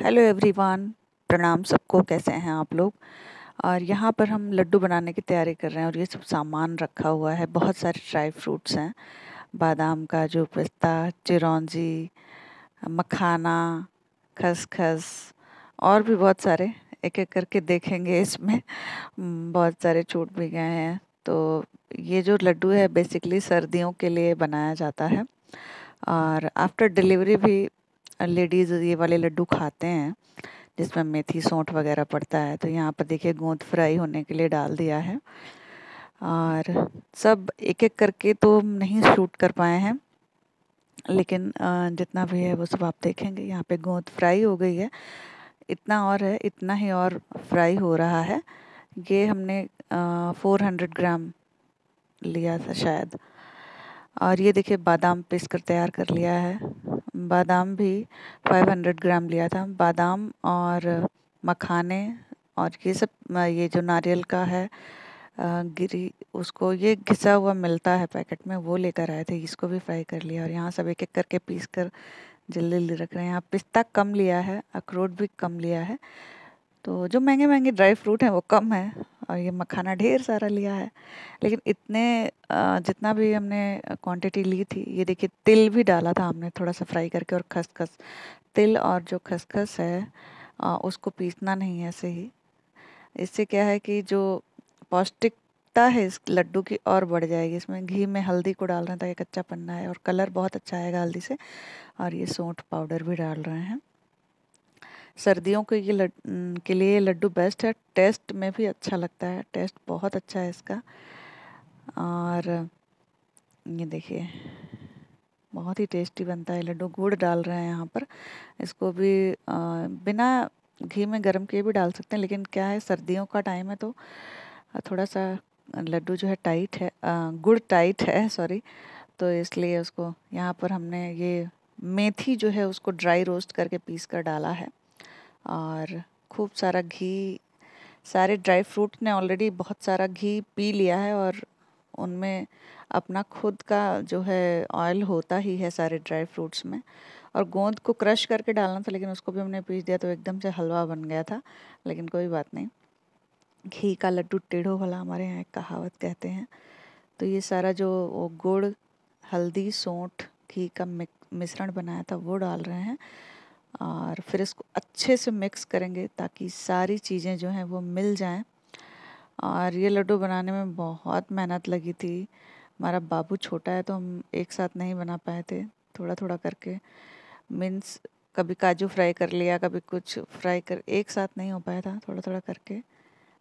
hello everyone प्रणाम सबको कैसे हैं आप लोग और यहाँ पर हम लड्डू बनाने की तैयारी कर रहे हैं और ये सब सामान रखा हुआ है बहुत सारे ड्राई फ्रूट्स हैं बादाम काजू पिस्ता चिरौंजी मखाना खसखस और भी बहुत सारे एक एक करके देखेंगे इसमें बहुत सारे छूट भी गए हैं तो ये जो लड्डू है बेसिकली सर्दियों के लिए बनाया जाता है और आफ्टर डिलीवरी भी लेडीज़ ये वाले लड्डू खाते हैं जिसमें मेथी सौंठ वगैरह पड़ता है तो यहाँ पर देखिए गोंद फ्राई होने के लिए डाल दिया है और सब एक एक करके तो नहीं शूट कर पाए हैं लेकिन जितना भी है वो सब आप देखेंगे यहाँ पे गोंद फ्राई हो गई है इतना और है इतना ही और फ्राई हो रहा है ये हमने फ़ोर हंड्रेड ग्राम लिया था शायद और ये देखिए बादाम पीस कर तैयार कर लिया है बादाम भी 500 ग्राम लिया था बादाम और मखाने और ये सब ये जो नारियल का है गिरी उसको ये घिसा हुआ मिलता है पैकेट में वो लेकर आए थे इसको भी फ्राई कर लिया और यहाँ सब एक एक करके पीस कर जल्दी जल्दी रख रहे हैं यहाँ पिस्ता कम लिया है अखरोट भी कम लिया है तो जो महंगे महंगे ड्राई फ्रूट हैं वो कम है और ये मखाना ढेर सारा लिया है लेकिन इतने जितना भी हमने क्वांटिटी ली थी ये देखिए तिल भी डाला था हमने थोड़ा सा फ्राई करके और खसखस तिल और जो खसखस है उसको पीसना नहीं है ऐसे ही इससे क्या है कि जो पौष्टिकता है इस लड्डू की और बढ़ जाएगी इसमें घी में हल्दी को डाल रहे हैं ताकि तो कच्चा पन्ना है और कलर बहुत अच्छा आएगा हल्दी से और ये सौंठ पाउडर भी डाल रहे हैं सर्दियों के के लिए लड्डू बेस्ट है टेस्ट में भी अच्छा लगता है टेस्ट बहुत अच्छा है इसका और ये देखिए बहुत ही टेस्टी बनता है लड्डू गुड़ डाल रहे हैं यहाँ पर इसको भी आ, बिना घी में गर्म किए भी डाल सकते हैं लेकिन क्या है सर्दियों का टाइम है तो थोड़ा सा लड्डू जो है टाइट है आ, गुड़ टाइट है सॉरी तो इसलिए उसको यहाँ पर हमने ये मेथी जो है उसको ड्राई रोस्ट करके पीस कर डाला है और खूब सारा घी सारे ड्राई फ्रूट ने ऑलरेडी बहुत सारा घी पी लिया है और उनमें अपना खुद का जो है ऑयल होता ही है सारे ड्राई फ्रूट्स में और गोंद को क्रश करके डालना था लेकिन उसको भी हमने पीस दिया तो एकदम से हलवा बन गया था लेकिन कोई बात नहीं घी का लड्डू टेढ़ो भला हमारे यहाँ एक कहावत कहते हैं तो ये सारा जो वो गुड़ हल्दी सौंठ घी का मिश्रण बनाया था वो डाल रहे हैं और फिर इसको अच्छे से मिक्स करेंगे ताकि सारी चीज़ें जो हैं वो मिल जाएं और ये लड्डू बनाने में बहुत मेहनत लगी थी हमारा बाबू छोटा है तो हम एक साथ नहीं बना पाए थे थोड़ा थोड़ा करके मीन्स कभी काजू फ्राई कर लिया कभी कुछ फ्राई कर एक साथ नहीं हो पाया था थोड़ा थोड़ा करके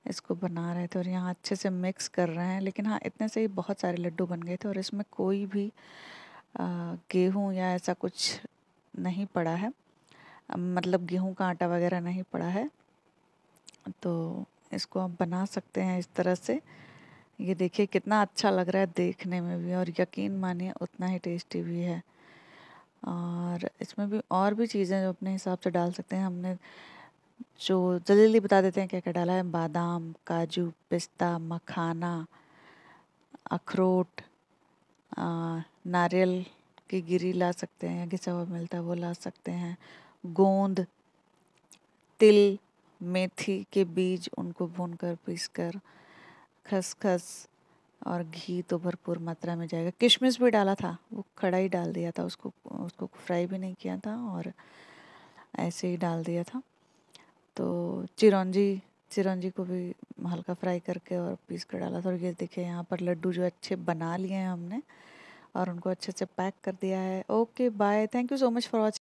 इसको बना रहे थे और यहाँ अच्छे से मिक्स कर रहे हैं लेकिन हाँ इतने से ही बहुत सारे लड्डू बन गए थे और इसमें कोई भी गेहूँ या ऐसा कुछ नहीं पड़ा है मतलब गेहूं का आटा वगैरह नहीं पड़ा है तो इसको आप बना सकते हैं इस तरह से ये देखिए कितना अच्छा लग रहा है देखने में भी और यकीन मानिए उतना ही टेस्टी भी है और इसमें भी और भी चीज़ें जो अपने हिसाब से डाल सकते हैं हमने जो जल्दी जल्दी बता देते हैं क्या क्या डाला है बादाम काजू पिस्ता मखाना अखरोट नारियल की गिरी ला सकते हैं घिसा हुआ मिलता है वो ला सकते हैं गोंद तिल मेथी के बीज उनको भून कर पीस कर खसखस और घी तो भरपूर मात्रा में जाएगा किशमिश भी डाला था वो खड़ा ही डाल दिया था उसको उसको फ्राई भी नहीं किया था और ऐसे ही डाल दिया था तो चिरौंजी चिरौंजी को भी हल्का फ्राई करके और पीस कर डाला था और ये देखिए यहाँ पर लड्डू जो अच्छे बना लिए हैं हमने और उनको अच्छे से पैक कर दिया है okay bye thank you so much for watching